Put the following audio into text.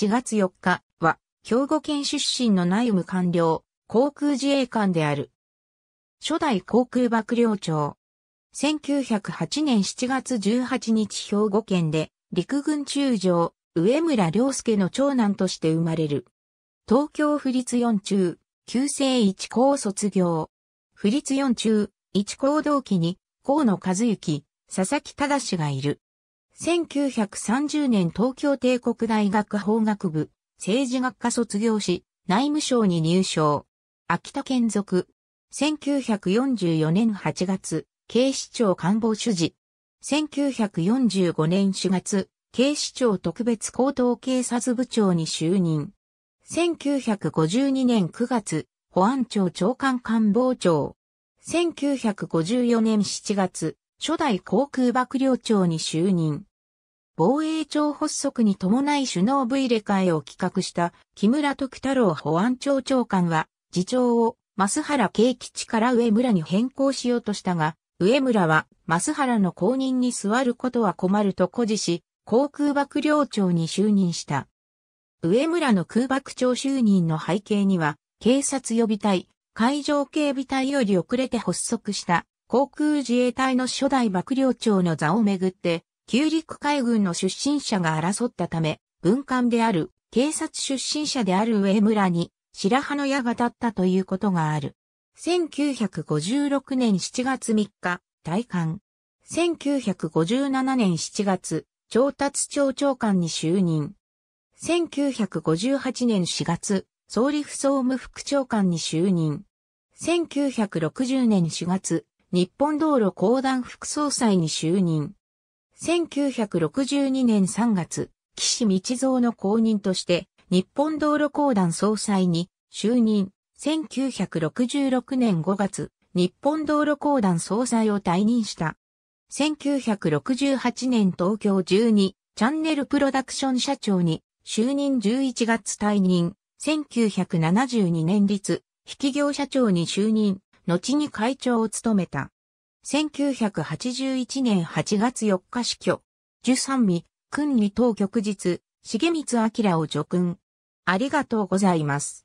4月4日は、兵庫県出身の内務官僚、航空自衛官である。初代航空幕僚長。1908年7月18日兵庫県で、陸軍中将、上村良介の長男として生まれる。東京府立四中、旧制一校卒業。府立四中、一校同期に、河野和幸、佐々木忠がいる。1930年東京帝国大学法学部、政治学科卒業し、内務省に入省。秋田県属。1944年8月、警視庁官房主事。1945年4月、警視庁特別高等警察部長に就任。1952年9月、保安庁長官官房長。1954年7月、初代航空幕僚長に就任。防衛庁発足に伴い首脳部入れ替えを企画した木村徳太郎保安庁長官は、次長を増原慶吉から上村に変更しようとしたが、上村は増原の後任に座ることは困ると誇示し、航空幕僚長に就任した。上村の空幕長就任の背景には、警察予備隊、海上警備隊より遅れて発足した航空自衛隊の初代幕僚長の座をめぐって、旧陸海軍の出身者が争ったため、文官である警察出身者である上村に白羽の矢が立ったということがある。1956年7月3日、退官。1957年7月、調達庁長官に就任。1958年4月、総理府総務副長官に就任。1960年4月、日本道路公団副総裁に就任。1962年3月、岸道蔵の後任として、日本道路公団総裁に就任。1966年5月、日本道路公団総裁を退任した。1968年東京12チャンネルプロダクション社長に就任11月退任。1972年立、引業社長に就任。後に会長を務めた。1981年8月4日死去。十三味、君に当局日、重光明を除君。ありがとうございます。